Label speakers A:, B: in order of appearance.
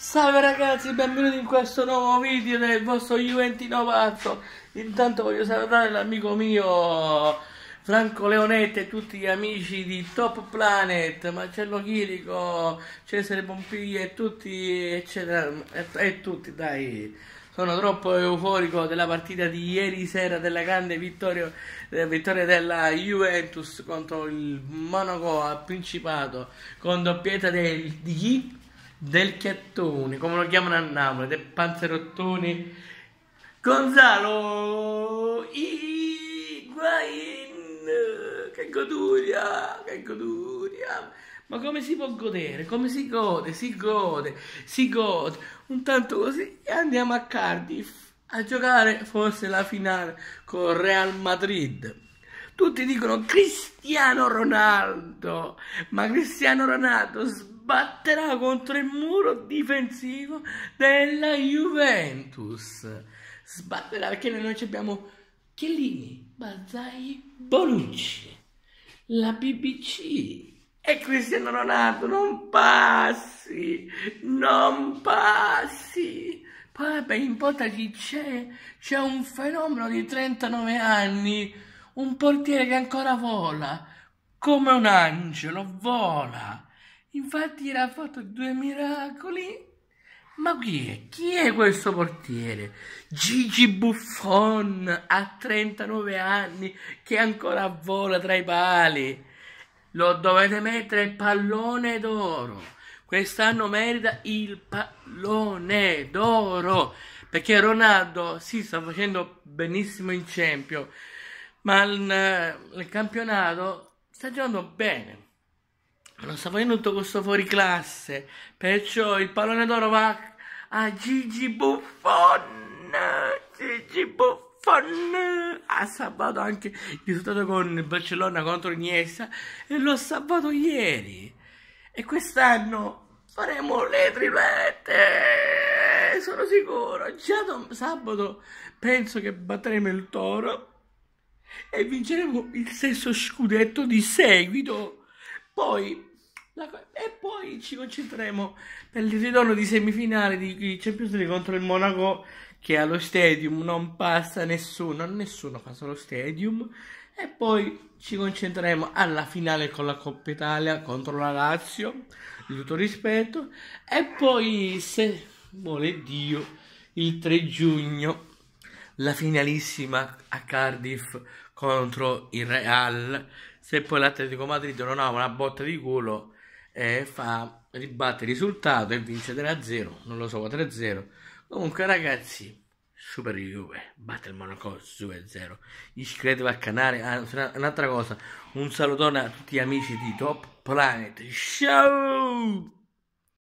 A: Salve ragazzi, benvenuti in questo nuovo video del vostro Juventino pazzo. Intanto voglio salutare l'amico mio Franco Leonetti e tutti gli amici di Top Planet, Marcello Chirico, Cesare Pompiglia e tutti, eccetera, e, e tutti, dai. Sono troppo euforico della partita di ieri sera della grande vittoria, eh, vittoria della Juventus contro il Monaco al Principato con doppietta del, di chi? del chiattone, come lo chiamano a Napoli, del panzerottone. Gonzalo, Higuain, che goduria, che goduria. Ma come si può godere? Come si gode? Si gode, si gode. Un tanto così e andiamo a Cardiff a giocare forse la finale con Real Madrid tutti dicono Cristiano Ronaldo, ma Cristiano Ronaldo sbaglia sbatterà contro il muro difensivo della Juventus. Sbatterà perché noi abbiamo Chiellini, Bazzai, Bonucci, la BBC. E Cristiano Ronaldo, non passi, non passi. Poi beh, in chi c'è, c'è un fenomeno di 39 anni, un portiere che ancora vola, come un angelo, vola. Infatti era fatto due miracoli. Ma chi è? Chi è questo portiere? Gigi Buffon a 39 anni che ancora vola tra i pali. Lo dovete mettere il pallone d'oro. Quest'anno merita il pallone d'oro perché Ronaldo si sì, sta facendo benissimo in Champions, ma nel campionato sta giocando bene lo stava tutto questo fuori classe perciò il pallone d'oro va a Gigi Buffon, Gigi Buffon ha salvato anche il risultato con Barcellona contro Iniesta e l'ho salvato ieri e quest'anno faremo le triplette sono sicuro già sabato penso che batteremo il toro e vinceremo il sesto scudetto di seguito poi, la, e poi ci concentreremo per il ritorno di semifinale di Champions League contro il Monaco che allo stadium non passa nessuno, nessuno passa allo stadium e poi ci concentreremo alla finale con la Coppa Italia contro la Lazio, di tutto rispetto, e poi se vuole Dio il 3 giugno la finalissima a Cardiff contro il Real, se poi l'Atletico Madrid non ha una botta di culo e eh, fa ribatte il risultato e vince 3-0, non lo so, 3-0. Comunque ragazzi, Super Juve, batte il Monaco 2-0. Iscrivetevi al canale, ah, un'altra cosa, un salutone a tutti gli amici di Top Planet. Ciao!